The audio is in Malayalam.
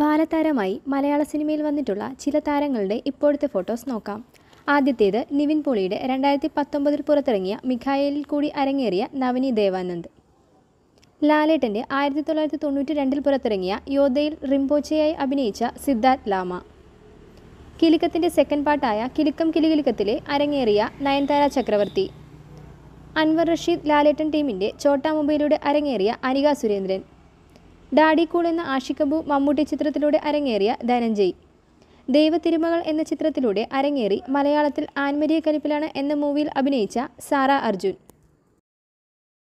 ബാലതാരമായി മലയാള സിനിമയിൽ വന്നിട്ടുള്ള ചില താരങ്ങളുടെ ഇപ്പോഴത്തെ ഫോട്ടോസ് നോക്കാം ആദ്യത്തേത് നിവിൻ പോളിയുടെ രണ്ടായിരത്തി പത്തൊമ്പതിൽ പുറത്തിറങ്ങിയ മിഖായലിൽ കൂടി അരങ്ങേറിയ നവനി ദേവാനന്ദ് ലാലേട്ടൻ്റെ ആയിരത്തി തൊള്ളായിരത്തി തൊണ്ണൂറ്റി രണ്ടിൽ പുറത്തിറങ്ങിയ യോദ്ധയിൽ റിംപോച്ചയായി അഭിനയിച്ച സിദ്ധാർത്ഥ് ലാമ കിലുക്കത്തിൻ്റെ സെക്കൻഡ് പാർട്ടായ കിലുക്കം കിലുകിലുക്കത്തിലെ അരങ്ങേറിയ നയൻതാര ചക്രവർത്തി അൻവർ റഷീദ് ലാലേട്ടൻ ടീമിൻ്റെ ചോട്ടാ അരങ്ങേറിയ അനിക സുരേന്ദ്രൻ ഡാഡി കൂൾ എന്ന ആഷിക്കബു മമ്മൂട്ടി ചിത്രത്തിലൂടെ അരങ്ങേറിയ ധനഞ്ജയ് ദൈവ തിരുമകൾ എന്ന ചിത്രത്തിലൂടെ അരങ്ങേറി മലയാളത്തിൽ ആൻമരിയ കലിപ്പിലാണ് എന്ന മൂവിയിൽ അഭിനയിച്ച സാറ അർജുൻ